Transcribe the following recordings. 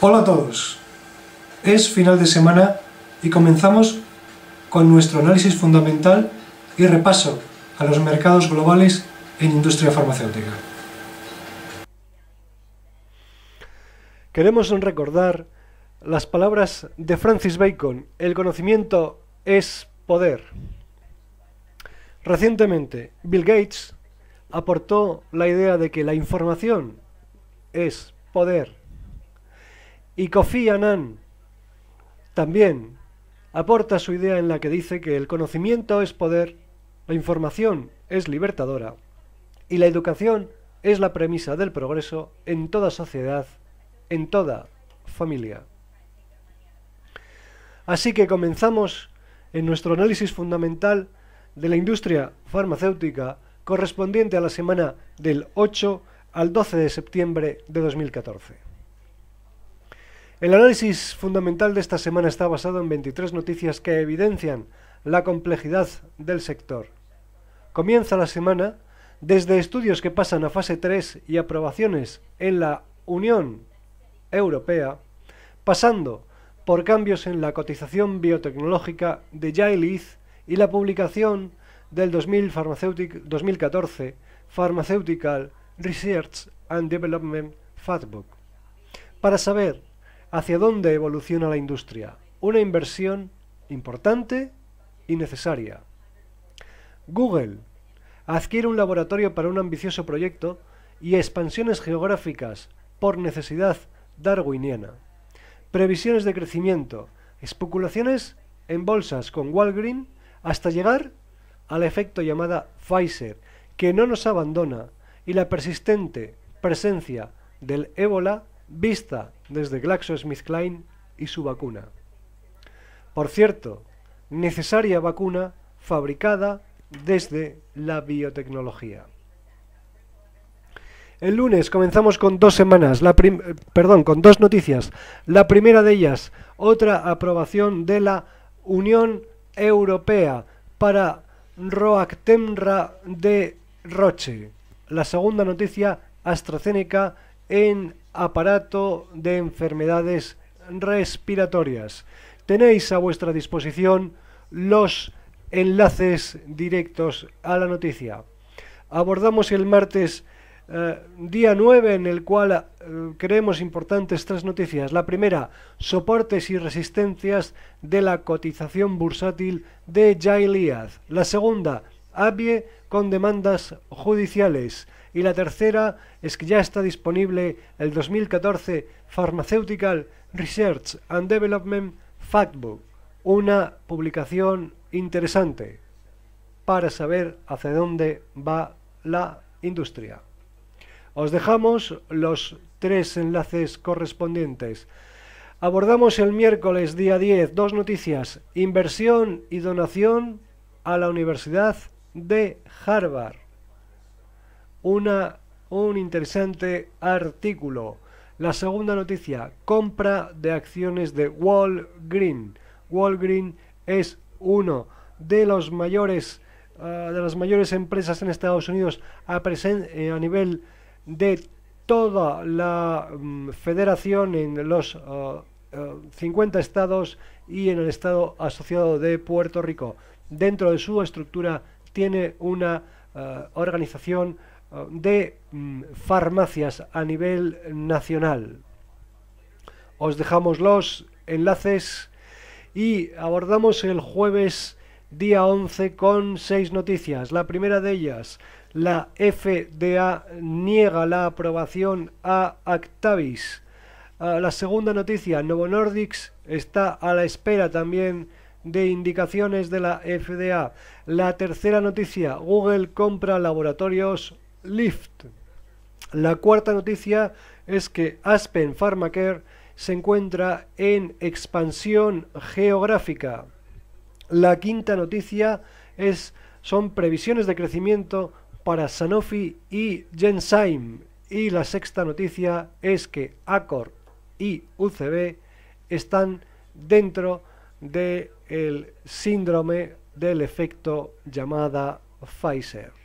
Hola a todos. Es final de semana y comenzamos con nuestro análisis fundamental y repaso a los mercados globales en industria farmacéutica. Queremos recordar las palabras de Francis Bacon, el conocimiento es poder. Recientemente, Bill Gates aportó la idea de que la información es poder y Kofi Annan también aporta su idea en la que dice que el conocimiento es poder, la información es libertadora y la educación es la premisa del progreso en toda sociedad, en toda familia. Así que comenzamos en nuestro análisis fundamental de la industria farmacéutica correspondiente a la semana del 8 al 12 de septiembre de 2014. El análisis fundamental de esta semana está basado en 23 noticias que evidencian la complejidad del sector. Comienza la semana desde estudios que pasan a fase 3 y aprobaciones en la Unión Europea, pasando por cambios en la cotización biotecnológica de Yailiz e y la publicación del 2014 Pharmaceutical Research and Development Fatbook. Para saber hacia dónde evoluciona la industria. Una inversión importante y necesaria. Google adquiere un laboratorio para un ambicioso proyecto y expansiones geográficas por necesidad darwiniana. Previsiones de crecimiento, especulaciones en bolsas con Walgreen hasta llegar al efecto llamada Pfizer, que no nos abandona, y la persistente presencia del ébola vista desde GlaxoSmithKline y su vacuna. Por cierto, necesaria vacuna fabricada desde la biotecnología. El lunes comenzamos con dos semanas, la eh, perdón, con dos noticias. La primera de ellas, otra aprobación de la Unión Europea para Roactemra de Roche. La segunda noticia, AstraZeneca en aparato de enfermedades respiratorias. Tenéis a vuestra disposición los enlaces directos a la noticia. Abordamos el martes eh, día 9 en el cual eh, creemos importantes tres noticias. La primera, soportes y resistencias de la cotización bursátil de Jailiad. La segunda, ABIE con demandas judiciales. Y la tercera es que ya está disponible el 2014 Pharmaceutical Research and Development Factbook, una publicación interesante para saber hacia dónde va la industria. Os dejamos los tres enlaces correspondientes. Abordamos el miércoles día 10 dos noticias, inversión y donación a la Universidad de Harvard una, un interesante artículo. La segunda noticia, compra de acciones de Walgreen. Walgreen es uno de los mayores ah, de las mayores empresas en Estados Unidos a, eh, nivel de toda la mm, federación en los 50 ah, ah, estados y en el estado asociado de Puerto Rico. Dentro de su estructura tiene una organización de mm, farmacias a nivel nacional. Os dejamos los enlaces y abordamos el jueves día 11 con seis noticias. La primera de ellas, la FDA niega la aprobación a Actavis. Ah, la segunda noticia, Novo Nordics está a la espera también de indicaciones de la FDA. La tercera noticia, Google compra laboratorios Lift. La cuarta noticia es que Aspen Pharmacare se encuentra en expansión geográfica. La quinta noticia es, son previsiones de crecimiento para Sanofi y Gensheim. Y la sexta noticia es que Accor y UCB están dentro del síndrome del efecto llamada Pfizer.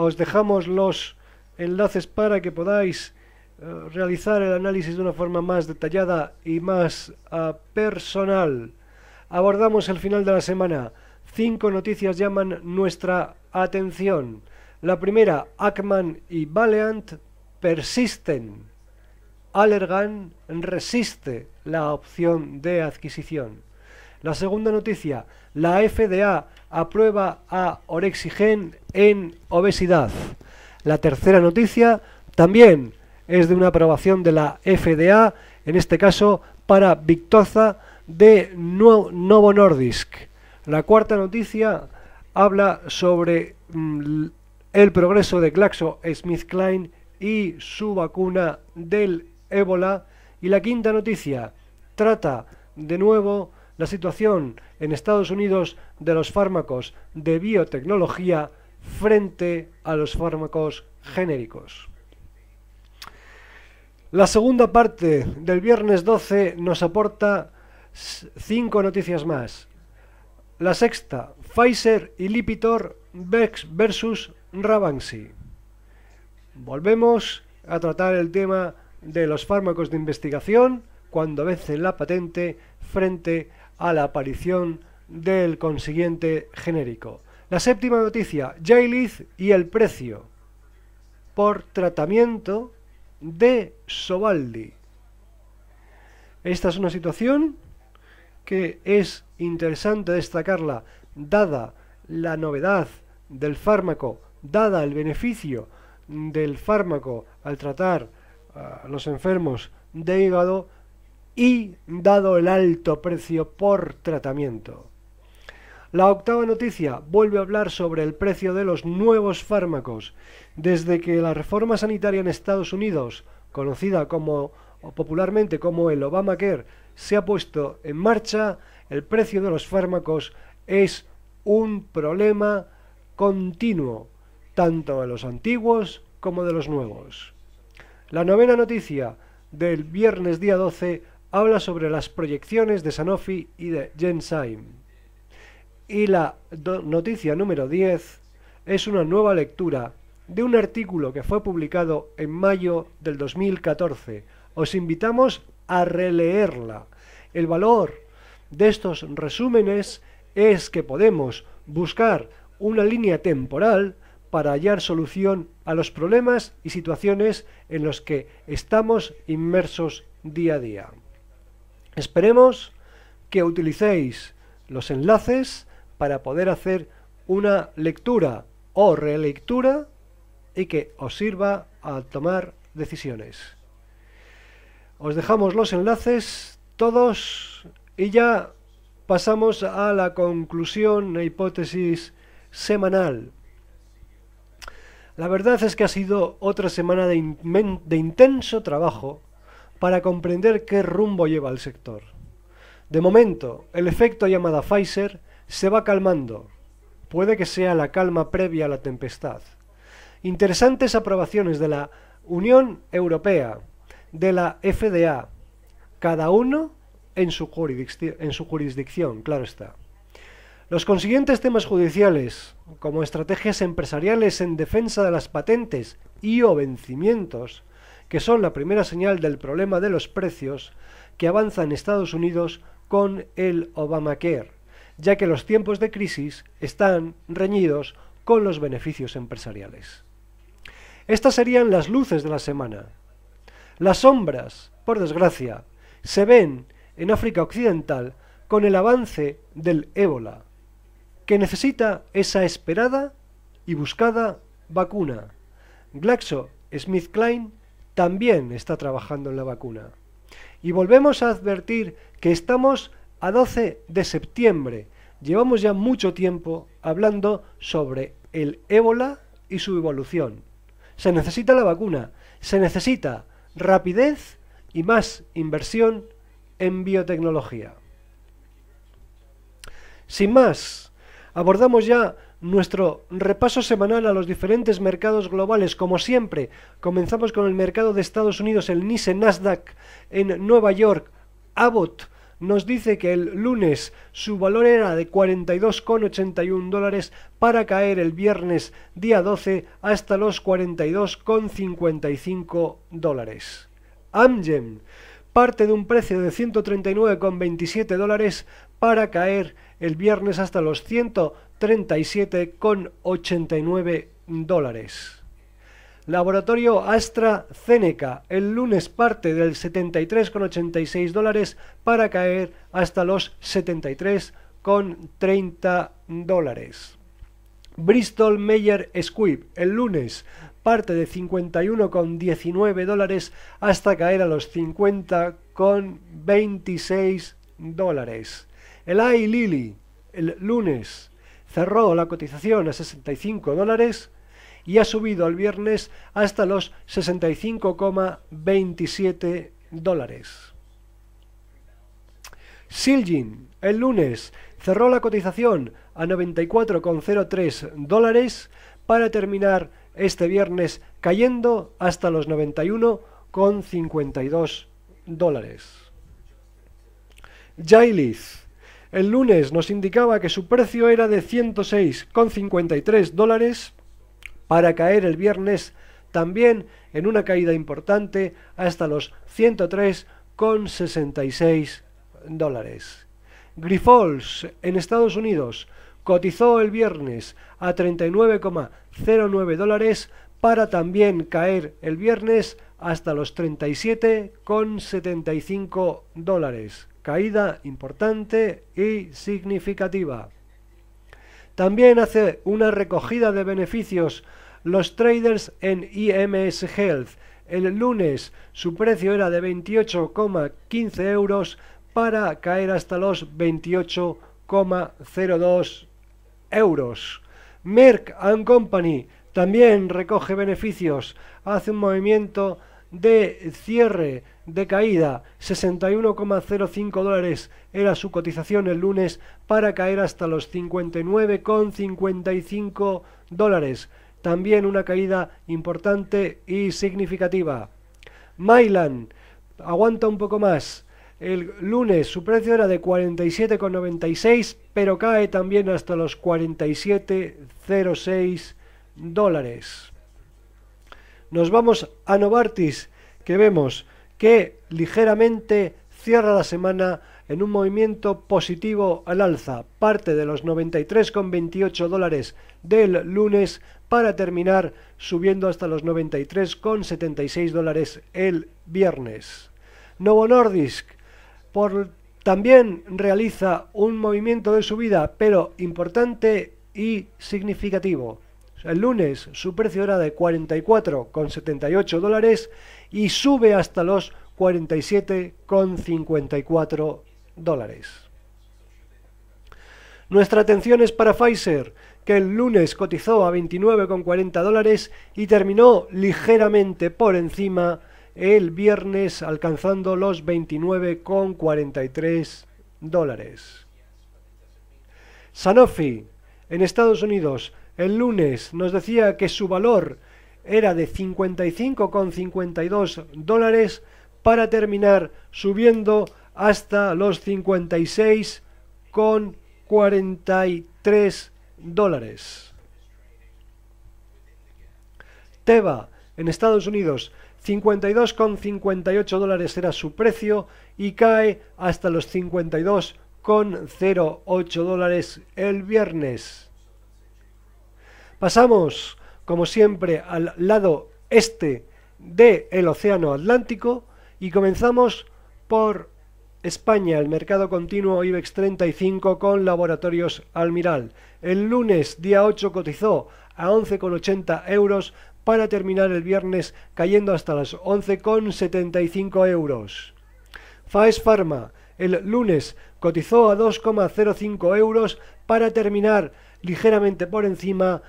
Os dejamos los enlaces para que podáis eh, realizar el análisis de una forma más detallada y más ah, personal. Abordamos el final de la semana. Cinco noticias llaman nuestra atención. La primera, Ackman y Valiant persisten. Allergan resiste la opción de adquisición. La segunda noticia, la FDA aprueba a Orexigen en obesidad. La tercera noticia también es de una aprobación de la FDA, en este caso para Victoza de Novo Nordisk. La cuarta noticia habla sobre mm, el progreso de GlaxoSmithKline y su vacuna del ébola. Y la quinta noticia trata de nuevo la situación en Estados Unidos de los fármacos de biotecnología frente a los fármacos genéricos. La segunda parte del viernes 12 nos aporta cinco noticias más. La sexta, Pfizer y Lipitor versus Ravansi. Volvemos a tratar el tema de los fármacos de investigación cuando vence la patente frente a la aparición del consiguiente genérico. La séptima noticia, Jailiz y el precio por tratamiento de Sobaldi. Esta es una situación que es interesante destacarla, dada la novedad del fármaco, dada el beneficio del fármaco al tratar a los enfermos de hígado, y dado el alto precio por tratamiento. La octava noticia vuelve a hablar sobre el precio de los nuevos fármacos. Desde que la reforma sanitaria en Estados Unidos, conocida como popularmente como el Obamacare, se ha puesto en marcha, el precio de los fármacos es un problema continuo, tanto de los antiguos como de los nuevos. La novena noticia del viernes día 12 habla sobre las proyecciones de Sanofi y de Genzyme. Y la noticia número 10 es una nueva lectura de un artículo que fue publicado en mayo del 2014. Os invitamos a releerla. El valor de estos resúmenes es que podemos buscar una línea temporal para hallar solución a los problemas y situaciones en los que estamos inmersos día a día. Esperemos que utilicéis los enlaces para poder hacer una lectura o relectura y que os sirva a tomar decisiones. Os dejamos los enlaces todos y ya pasamos a la conclusión e hipótesis semanal. La verdad es que ha sido otra semana de, de intenso trabajo para comprender qué rumbo lleva el sector. De momento, el efecto llamada Pfizer se va calmando. Puede que sea la calma previa a la tempestad. Interesantes aprobaciones de la Unión Europea, de la FDA, cada uno en su, jurisdicción, en su jurisdicción, claro está. Los consiguientes temas judiciales, como estrategias empresariales en defensa de las patentes y o vencimientos, que son la primera señal del problema de los precios que avanza en Estados Unidos con el Obamacare, ya que los tiempos de crisis están reñidos con los beneficios empresariales. Estas serían las luces de la semana. Las sombras, por desgracia, se ven en África Occidental con el avance del ébola, que necesita esa esperada y buscada vacuna. GlaxoSmithKline también está trabajando en la vacuna. Y volvemos a advertir que estamos a 12 de septiembre. Llevamos ya mucho tiempo hablando sobre el ébola y su evolución. Se necesita la vacuna, se necesita rapidez y más inversión en biotecnología. Sin más, abordamos ya nuestro repaso semanal a los diferentes mercados globales. Como siempre, comenzamos con el mercado de Estados Unidos, el NISE Nasdaq en Nueva York. Abbott nos dice que el lunes su valor era de 42,81 dólares para caer el viernes día 12 hasta los 42,55 dólares. Amgen parte de un precio de 139,27 dólares para caer el viernes hasta los 100 37,89 dólares. Laboratorio AstraZeneca, el lunes parte del 73,86 dólares para caer hasta los 73,30 dólares. Bristol Meyer Squibb, el lunes parte de 51,19 dólares hasta caer a los 50,26 dólares. El Lilly, el lunes cerró la cotización a 65 dólares y ha subido al viernes hasta los 65,27 dólares. Silgin. el lunes, cerró la cotización a 94,03 dólares para terminar este viernes cayendo hasta los 91,52 dólares. Jailith, el lunes nos indicaba que su precio era de 106,53 dólares para caer el viernes también en una caída importante hasta los 103,66 dólares. Grifols en Estados Unidos cotizó el viernes a 39,09 dólares para también caer el viernes hasta los 37,75 dólares caída importante y significativa. También hace una recogida de beneficios los traders en IMS Health. El lunes su precio era de 28,15 euros para caer hasta los 28,02 euros. Merck Company también recoge beneficios, hace un movimiento de cierre de caída, 61,05 dólares era su cotización el lunes para caer hasta los 59,55 dólares, también una caída importante y significativa. Mailand aguanta un poco más. El lunes su precio era de 47,96, pero cae también hasta los 47,06 dólares. Nos vamos a Novartis, que vemos que ligeramente cierra la semana en un movimiento positivo al alza, parte de los 93,28 dólares del lunes para terminar subiendo hasta los 93,76 dólares el viernes. Novo Nordisk también realiza un movimiento de subida, pero importante y significativo el lunes su precio era de 44,78 dólares y sube hasta los 47,54 dólares. Nuestra atención es para Pfizer, que el lunes cotizó a 29,40 dólares y terminó ligeramente por encima el viernes alcanzando los 29,43 dólares. Sanofi, en Estados Unidos, el lunes nos decía que su valor era de 55,52 dólares para terminar subiendo hasta los 56,43 dólares. Teba, en Estados Unidos 52,58 dólares era su precio y cae hasta los 52,08 dólares el viernes. Pasamos, como siempre, al lado este del el Océano Atlántico y comenzamos por España, el mercado continuo IBEX 35 con laboratorios Almiral. El lunes, día 8, cotizó a 11,80 euros para terminar el viernes cayendo hasta las 11,75 euros. Faes Pharma, el lunes cotizó a 2,05 euros para terminar ligeramente por encima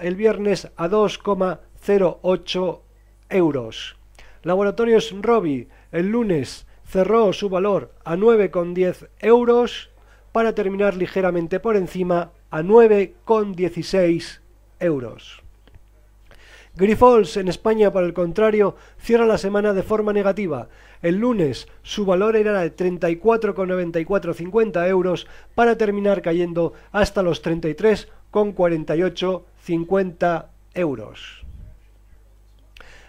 el viernes a 2,08 euros. Laboratorios Robi el lunes cerró su valor a 9,10 euros para terminar ligeramente por encima a 9,16 euros. Grifols en España, por el contrario, cierra la semana de forma negativa. El lunes su valor era de 34,9450 euros para terminar cayendo hasta los 33 con 48,50 euros.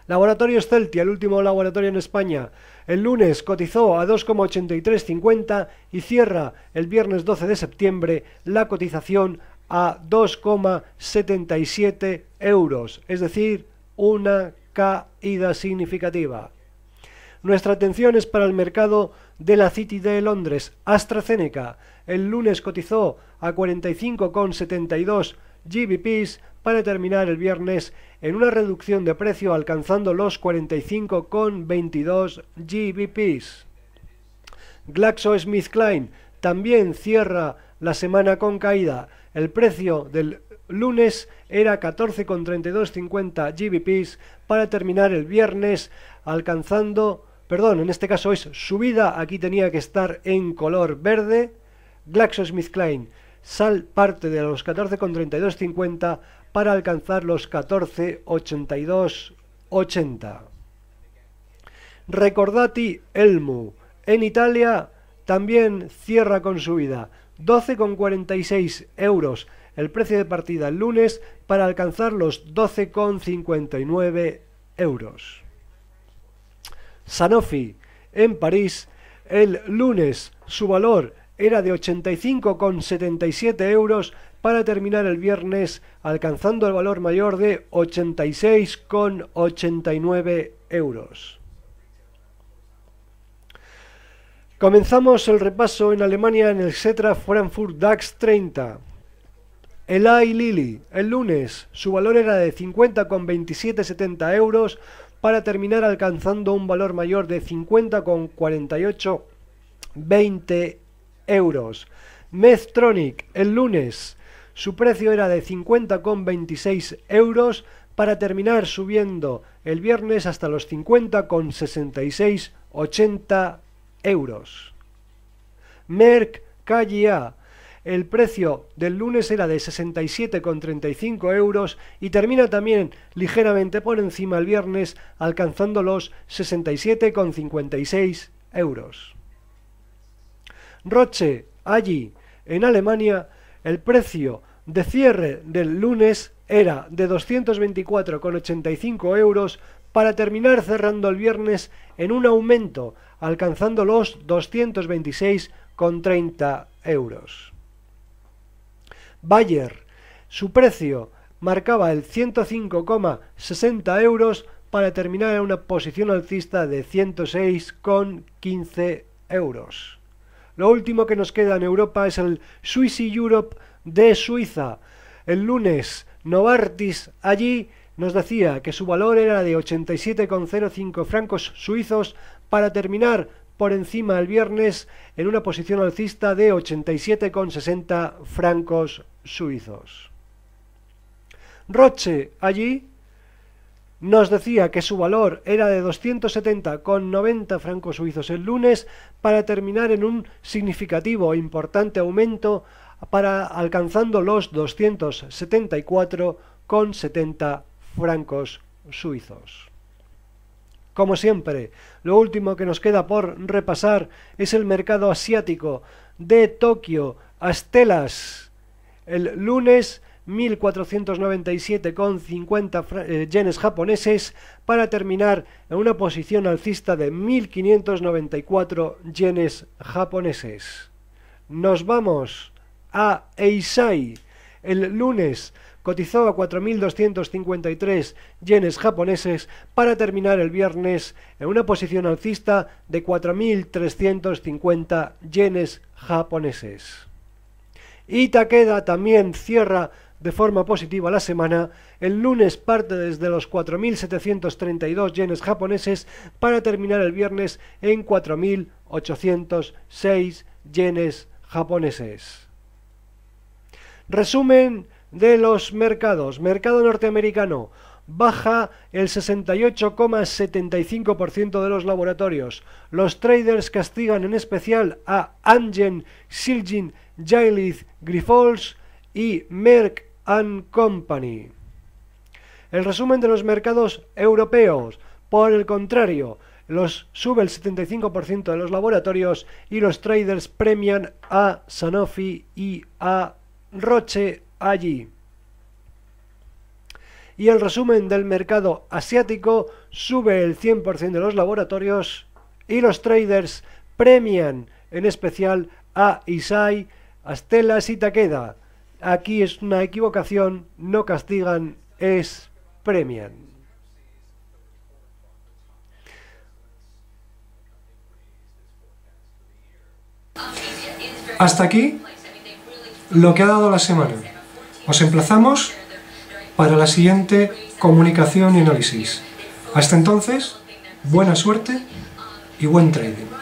Laboratorios Celtia, el último laboratorio en España. El lunes cotizó a 2,8350 y cierra el viernes 12 de septiembre la cotización a 2,77 euros, es decir, una caída significativa. Nuestra atención es para el mercado de la City de Londres, AstraZeneca el lunes cotizó a 45,72 GBPs para terminar el viernes en una reducción de precio alcanzando los 45,22 GBPs. GlaxoSmithKline también cierra la semana con caída. El precio del lunes era 14,3250 GBPs para terminar el viernes alcanzando, perdón, en este caso es subida, aquí tenía que estar en color verde, GlaxoSmithKline Sal parte de los 14,3250 para alcanzar los 14,8280. Recordati Elmu. En Italia también cierra con subida. 12,46 euros el precio de partida el lunes para alcanzar los 12,59 euros. Sanofi en París el lunes su valor era de 85,77 euros para terminar el viernes alcanzando el valor mayor de 86,89 euros. Comenzamos el repaso en Alemania en el Cetra Frankfurt DAX 30. El AI Lili, el lunes, su valor era de 50,2770 euros para terminar alcanzando un valor mayor de 50,4820 euros euros. medtronic el lunes, su precio era de 50,26 euros para terminar subiendo el viernes hasta los 50,66,80 euros. Merck KGA, el precio del lunes era de 67,35 euros y termina también ligeramente por encima el viernes alcanzando los 67,56 euros. Roche, allí, en Alemania, el precio de cierre del lunes era de 224,85 euros para terminar cerrando el viernes en un aumento, alcanzando los 226,30 euros. Bayer, su precio marcaba el 105,60 euros para terminar en una posición alcista de 106,15 euros. Lo último que nos queda en Europa es el Swiss Europe de Suiza. El lunes, Novartis allí nos decía que su valor era de 87,05 francos suizos para terminar por encima el viernes en una posición alcista de 87,60 francos suizos. Roche allí nos decía que su valor era de 270,90 francos suizos el lunes para terminar en un significativo e importante aumento para alcanzando los 274,70 francos suizos. Como siempre, lo último que nos queda por repasar es el mercado asiático de Tokio, Astelas. El lunes 1.497,50 eh, yenes japoneses para terminar en una posición alcista de 1.594 yenes japoneses. Nos vamos a Eisai. El lunes cotizó a 4.253 yenes japoneses para terminar el viernes en una posición alcista de 4.350 yenes japoneses. Y también cierra de forma positiva la semana, el lunes parte desde los 4.732 yenes japoneses para terminar el viernes en 4.806 yenes japoneses. Resumen de los mercados. Mercado norteamericano baja el 68,75% de los laboratorios. Los traders castigan en especial a angen Siljin, Jailith, Grifols y Merck Company. El resumen de los mercados europeos, por el contrario, los sube el 75% de los laboratorios y los traders premian a Sanofi y a Roche allí. Y el resumen del mercado asiático sube el 100% de los laboratorios y los traders premian en especial a Isai, astellas y Takeda. Aquí es una equivocación, no castigan, es premian. Hasta aquí lo que ha dado la semana. Nos emplazamos para la siguiente comunicación y análisis. Hasta entonces, buena suerte y buen trading.